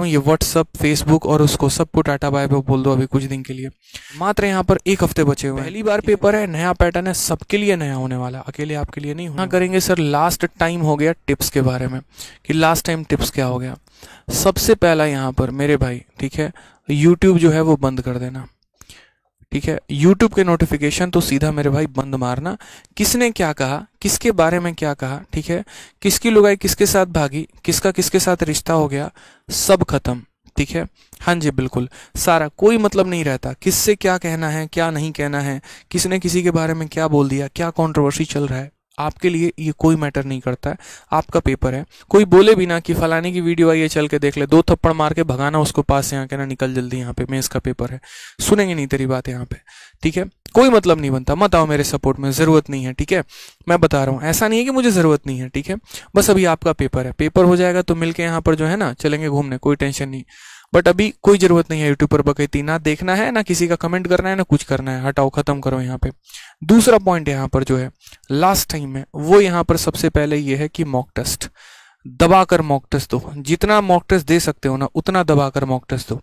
हूँ ये WhatsApp Facebook और उसको सबको टाटा बाय पे बोल दो अभी कुछ दिन के लिए मात्र यहाँ पर एक हफ्ते बचे हुए पहली बार पेपर है नया पैटर्न है सबके लिए नया होने वाला अकेले आपके लिए नहीं होना हाँ, करेंगे सर लास्ट टाइम हो गया टिप्स के बारे में कि लास्ट टाइम टिप्स क्या हो गया सबसे पहला यहाँ पर मेरे भाई ठीक है यूट्यूब जो है वो बंद कर देना ठीक है यूट्यूब के नोटिफिकेशन तो सीधा मेरे भाई बंद मारना किसने क्या कहा किसके बारे में क्या कहा ठीक है किसकी लुगाई किसके साथ भागी किसका किसके साथ रिश्ता हो गया सब खत्म ठीक है हाँ जी बिल्कुल सारा कोई मतलब नहीं रहता किससे क्या कहना है क्या नहीं कहना है किसने किसी के बारे में क्या बोल दिया क्या कॉन्ट्रोवर्सी चल रहा है आपके लिए ये कोई मैटर नहीं करता है आपका पेपर है कोई बोले भी ना कि फलाने की वीडियो आई है चल के देख ले दो थप्पड़ मार के भगाना उसको पास यहाँ कहना निकल जल्दी यहाँ पे मैं इसका पेपर है सुनेंगे नहीं तेरी बात यहाँ पे ठीक है कोई मतलब नहीं बनता मत आओ मेरे सपोर्ट में ज़रूरत नहीं है ठीक है मैं बता रहा हूँ ऐसा नहीं है कि मुझे ज़रूरत नहीं है ठीक है बस अभी आपका पेपर है पेपर हो जाएगा तो मिलकर यहाँ पर जो है ना चलेंगे घूमने कोई टेंशन नहीं बट अभी कोई जरूरत नहीं है यूट्यूब पर बकैती ना देखना है ना किसी का कमेंट करना है ना कुछ करना है हटाओ खत्म करो यहाँ पे दूसरा पॉइंट यहाँ पर जो है लास्ट टाइम है वो यहाँ पर सबसे पहले ये है कि मॉक टेस्ट दबाकर मॉक टेस्ट दो जितना मॉक टेस्ट दे सकते हो ना उतना दबाकर मॉक टेस्ट दो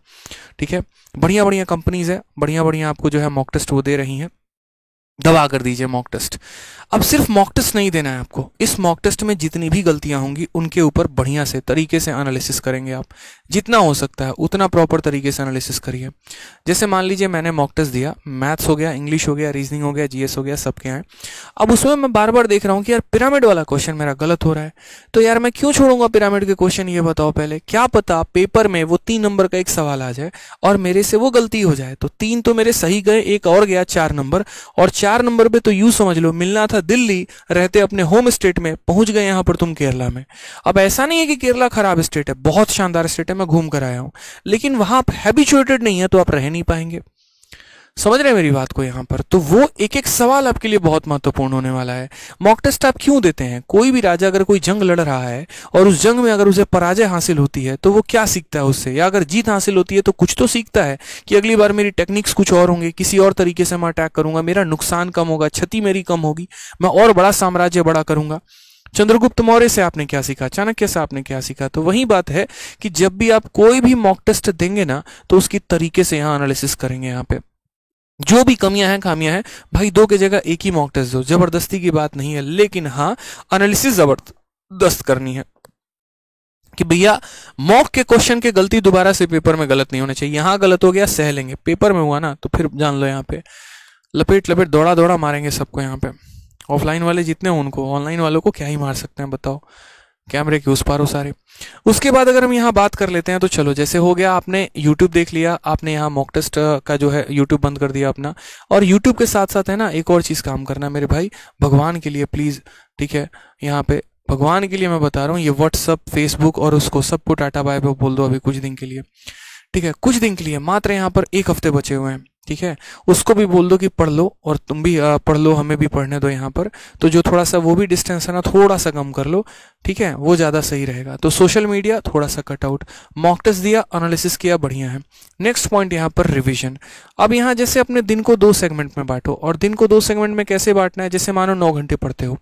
ठीक है बढ़िया बढ़िया कंपनीज है बढ़िया बढ़िया आपको जो है मॉक टेस्ट वो दे रही हैं दबा कर दीजिए मॉक टेस्ट अब सिर्फ मॉक टेस्ट नहीं देना है आपको इस मॉक टेस्ट में जितनी भी गलतियां होंगी उनके ऊपर बढ़िया से तरीके से एनालिसिस करेंगे आप जितना हो सकता है उतना प्रॉपर तरीके से एनालिसिस करिए जैसे मान लीजिए मैंने मॉक टेस्ट दिया मैथ्स हो गया इंग्लिश हो गया रीजनिंग हो गया जीएस हो गया सबके है अब उसमें मैं बार बार देख रहा हूँ कि यार पिरामिड वाला क्वेश्चन मेरा गलत हो रहा है तो यार मैं क्यों छोड़ूंगा पिरामिड के क्वेश्चन ये बताओ पहले क्या पता पेपर में वो तीन नंबर का एक सवाल आ जाए और मेरे से वो गलती हो जाए तो तीन तो मेरे सही गए एक और गया चार नंबर और चार चार नंबर पे तो यू समझ लो मिलना था दिल्ली रहते अपने होम स्टेट में पहुंच गए यहां पर तुम केरला में अब ऐसा नहीं है कि केरला खराब स्टेट है बहुत शानदार स्टेट है मैं घूम कर आया हूं लेकिन वहां आप हैबिचुएटेड नहीं है तो आप रह नहीं पाएंगे समझ रहे हैं मेरी बात को यहाँ पर तो वो एक एक सवाल आपके लिए बहुत महत्वपूर्ण होने वाला है मॉक टेस्ट आप क्यों देते हैं कोई भी राजा अगर कोई जंग लड़ रहा है और उस जंग में अगर उसे पराजय हासिल होती है तो वो क्या सीखता है उससे या अगर जीत हासिल होती है तो कुछ तो सीखता है कि अगली बार मेरी टेक्निक्स कुछ और होंगे किसी और तरीके से मैं अटैक करूंगा मेरा नुकसान कम होगा क्षति मेरी कम होगी मैं और बड़ा साम्राज्य बड़ा करूंगा चंद्रगुप्त मौर्य से आपने क्या सीखा चाणक्य से आपने क्या सीखा तो वही बात है कि जब भी आप कोई भी मॉक टेस्ट देंगे ना तो उसकी तरीके से यहाँ एनालिसिस करेंगे यहाँ पे जो भी कमियां हैं खामियां हैं भाई दो की जगह एक ही मॉक टेस्ट दो जबरदस्ती की बात नहीं है लेकिन हाँ एनालिसिस जबरदस्त करनी है कि भैया मॉक के क्वेश्चन के गलती दोबारा से पेपर में गलत नहीं होना चाहिए यहां गलत हो गया सह लेंगे पेपर में हुआ ना तो फिर जान लो यहाँ पे लपेट लपेट दौड़ा दौड़ा मारेंगे सबको यहाँ पे ऑफलाइन वाले जितने उनको ऑनलाइन वालों को क्या ही मार सकते हैं बताओ कैमरे के उस पार हो सारे उसके बाद अगर हम यहाँ बात कर लेते हैं तो चलो जैसे हो गया आपने यूट्यूब देख लिया आपने यहाँ मॉक टेस्ट का जो है यूट्यूब बंद कर दिया अपना और यूट्यूब के साथ साथ है ना एक और चीज़ काम करना मेरे भाई भगवान के लिए प्लीज़ ठीक है यहाँ पे भगवान के लिए मैं बता रहा हूँ ये व्हाट्सअप फेसबुक और उसको सबको टाटा बाय बोल दो अभी कुछ दिन के लिए ठीक है कुछ दिन के लिए मात्र यहाँ पर एक हफ्ते बचे हुए हैं ठीक है उसको भी बोल दो कि पढ़ लो और तुम भी पढ़ लो हमें भी पढ़ने दो यहाँ पर तो जो थोड़ा सा वो भी डिस्टेंस है ना थोड़ा सा कम कर लो ठीक है वो ज़्यादा सही रहेगा तो सोशल मीडिया थोड़ा सा कट आउट मॉक टेस्ट दिया एनालिसिस किया बढ़िया है नेक्स्ट पॉइंट यहाँ पर रिविजन अब यहाँ जैसे अपने दिन को दो सेगमेंट में बांटो और दिन को दो सेगमेंट में कैसे बांटना है जैसे मानो नौ घंटे पढ़ते हो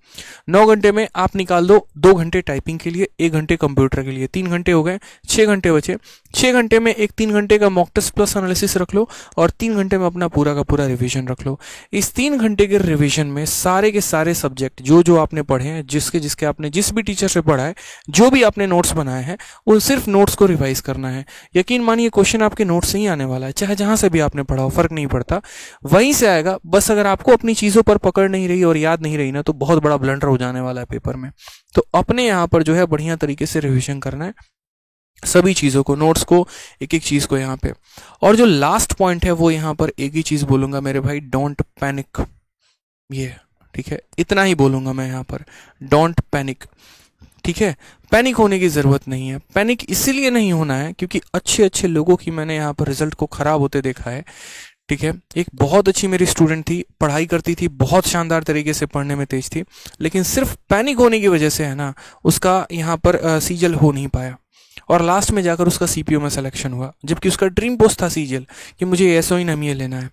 नौ घंटे में आप निकाल दो दो घंटे टाइपिंग के लिए एक घंटे कंप्यूटर के लिए तीन घंटे हो गए छह घंटे बचे छह घंटे में एक तीन घंटे का मॉक टेस्ट प्लस एनालिसिस रख लो और तीन घंटे घंटे में अपना पूरा का पूरा रिवीजन रख लो इस तीन घंटे के रिवीजन में सारे के सारे सब्जेक्ट जो जो आपने पढ़े हैं जिसके जिसके आपने जिस भी टीचर से पढ़ा है जो भी आपने नोट्स बनाए हैं वो सिर्फ नोट्स को रिवाइज करना है यकीन मानिए क्वेश्चन आपके नोट से ही आने वाला है चाहे जहां से भी आपने पढ़ा हो फर्क नहीं पड़ता वहीं से आएगा बस अगर आपको अपनी चीज़ों पर पकड़ नहीं रही और याद नहीं रही ना तो बहुत बड़ा ब्लंडर हो जाने वाला है पेपर में तो अपने यहाँ पर जो है बढ़िया तरीके से रिविजन करना है सभी चीज़ों को नोट्स को एक एक चीज़ को यहाँ पे और जो लास्ट पॉइंट है वो यहाँ पर एक ही चीज़ बोलूँगा मेरे भाई डोंट पैनिक ये ठीक है इतना ही बोलूँगा मैं यहाँ पर डोंट पैनिक ठीक है पैनिक होने की ज़रूरत नहीं है पैनिक इसीलिए नहीं होना है क्योंकि अच्छे अच्छे लोगों की मैंने यहाँ पर रिजल्ट को ख़राब होते देखा है ठीक है एक बहुत अच्छी मेरी स्टूडेंट थी पढ़ाई करती थी बहुत शानदार तरीके से पढ़ने में तेज थी लेकिन सिर्फ पैनिक होने की वजह से है ना उसका यहाँ पर सीजल हो नहीं पाया और लास्ट में जाकर उसका सी में सिलेक्शन हुआ जबकि उसका ड्रीम पोस्ट था सी कि मुझे एस ओ इन लेना है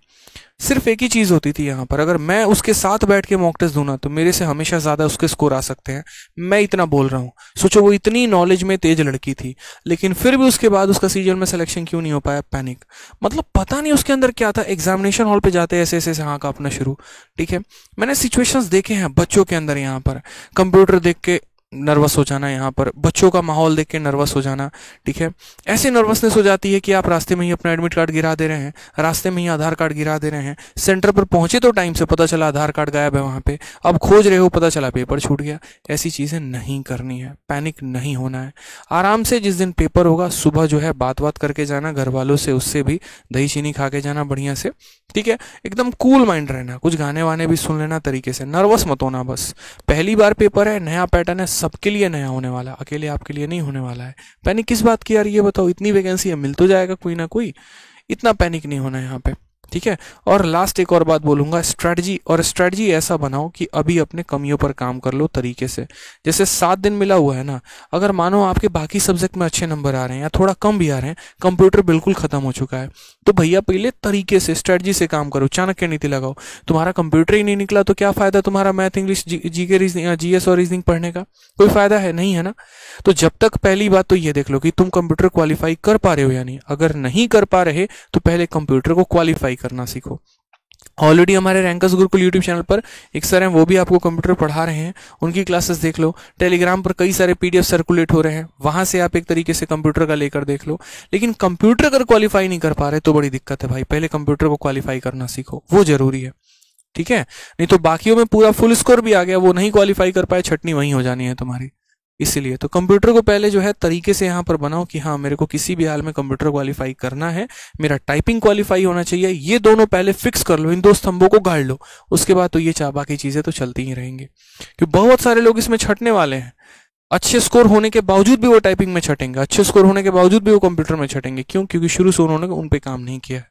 सिर्फ एक ही चीज़ होती थी यहाँ पर अगर मैं उसके साथ बैठ के मॉक टेस्ट दूँ तो मेरे से हमेशा ज़्यादा उसके स्कोर आ सकते हैं मैं इतना बोल रहा हूँ सोचो वो इतनी नॉलेज में तेज लड़की थी लेकिन फिर भी उसके बाद उसका सीजन में सिलेक्शन क्यों नहीं हो पाया पैनिक मतलब पता नहीं उसके अंदर क्या था एग्जामिनेशन हॉल पर जाते ऐसे ऐसे हाँ अपना शुरू ठीक है मैंने सिचुएशंस देखे हैं बच्चों के अंदर यहाँ पर कंप्यूटर देख के नर्वस हो जाना यहाँ पर बच्चों का माहौल देख के नर्वस हो जाना ठीक है ऐसी नर्वसनेस हो जाती है कि आप रास्ते में ही अपना एडमिट कार्ड गिरा दे रहे हैं रास्ते में ही आधार कार्ड गिरा दे रहे हैं सेंटर पर पहुंचे तो टाइम से पता चला आधार कार्ड गायब है वहां पे अब खोज रहे हो पता चला पेपर छूट गया ऐसी चीज़ें नहीं करनी है पैनिक नहीं होना है आराम से जिस दिन पेपर होगा सुबह जो है बात बात करके जाना घर वालों से उससे भी दही चीनी खा के जाना बढ़िया से ठीक है एकदम कूल माइंड रहना कुछ गाने वाने भी सुन लेना तरीके से नर्वस मत होना बस पहली बार पेपर है नया पैटर्न है सबके लिए नया होने वाला है अकेले आपके लिए नहीं होने वाला है पैनिक किस बात की यार ये बताओ इतनी वैकेंसी है मिल तो जाएगा कोई ना कोई इतना पैनिक नहीं होना है यहाँ पे ठीक है और लास्ट एक और बात बोलूंगा स्ट्रेटजी और स्ट्रेटजी ऐसा बनाओ कि अभी अपने कमियों पर काम कर लो तरीके से जैसे सात दिन मिला हुआ है ना अगर मानो आपके बाकी सब्जेक्ट में अच्छे नंबर आ रहे हैं या थोड़ा कम भी आ रहे हैं कंप्यूटर बिल्कुल खत्म हो चुका है तो भैया पहले तरीके से स्ट्रेटजी से काम करो चाणक्य नीति लगाओ तुम्हारा कंप्यूटर ही नहीं निकला तो क्या फायदा तुम्हारा मैथ इंग्लिश जी के रीजनिंग जीएस और रीजनिंग पढ़ने का कोई फायदा है नहीं है ना तो जब तक पहली बात तो ये देख लो कि तुम कंप्यूटर क्वालिफाई कर पा रहे हो या नहीं अगर नहीं कर पा रहे तो पहले कंप्यूटर को क्वालिफाई पढ़ाई करना सीखो ऑलरेडी हमारे रैंकस गुरुकुल यूट्यूब चैनल पर एक सर हैं वो भी आपको कंप्यूटर पढ़ा रहे हैं उनकी क्लासेस देख लो टेलीग्राम पर कई सारे पीडीएफ सर्कुलेट हो रहे हैं वहां से आप एक तरीके से कंप्यूटर का लेकर देख लो लेकिन कंप्यूटर अगर क्वालिफाई नहीं कर पा रहे तो बड़ी दिक्कत है भाई पहले कंप्यूटर को क्वालिफाई करना सीखो वो जरूरी है ठीक है नहीं तो बाकियों में पूरा फुल स्कोर भी आ गया वो नहीं क्वालिफाई कर पाए छटनी वहीं हो जानी है तुम्हारी इसीलिए तो कंप्यूटर को पहले जो है तरीके से यहाँ पर बनाओ कि हाँ मेरे को किसी भी हाल में कंप्यूटर क्वालिफाई करना है मेरा टाइपिंग क्वालिफाई होना चाहिए ये दोनों पहले फिक्स कर लो इन दो स्तंभों को गाड़ लो उसके बाद तो ये चाह बाकी चीज़ें तो चलती ही रहेंगी क्योंकि बहुत सारे लोग इसमें छटने वाले हैं अच्छे स्कोर होने के बावजूद भी वो टाइपिंग में छटेंगे अच्छे स्कोर होने के बावजूद भी वो कंप्यूटर में छटेंगे क्यों क्योंकि शुरू से उन्होंने उन पर काम नहीं किया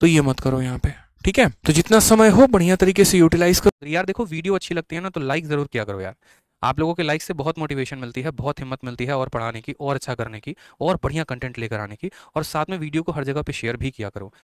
तो ये मत करो यहाँ पे ठीक है तो जितना समय हो बढ़िया तरीके से यूटिलाइज करो यार देखो वीडियो अच्छी लगती है ना तो लाइक जरूर किया करो यार आप लोगों के लाइक से बहुत मोटिवेशन मिलती है बहुत हिम्मत मिलती है और पढ़ाने की और अच्छा करने की और बढ़िया कंटेंट लेकर आने की और साथ में वीडियो को हर जगह पर शेयर भी किया करो